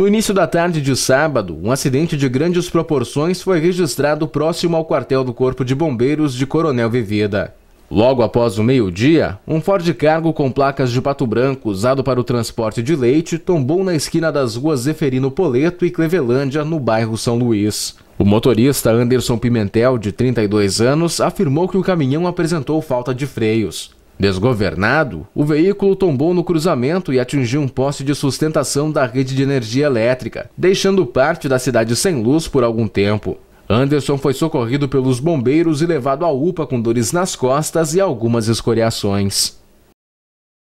No início da tarde de sábado, um acidente de grandes proporções foi registrado próximo ao quartel do Corpo de Bombeiros de Coronel Vivida. Logo após o meio-dia, um Ford Cargo com placas de pato branco usado para o transporte de leite tombou na esquina das ruas Zeferino Poleto e Clevelândia, no bairro São Luís. O motorista Anderson Pimentel, de 32 anos, afirmou que o caminhão apresentou falta de freios. Desgovernado, o veículo tombou no cruzamento e atingiu um poste de sustentação da rede de energia elétrica, deixando parte da cidade sem luz por algum tempo. Anderson foi socorrido pelos bombeiros e levado à UPA com dores nas costas e algumas escoriações.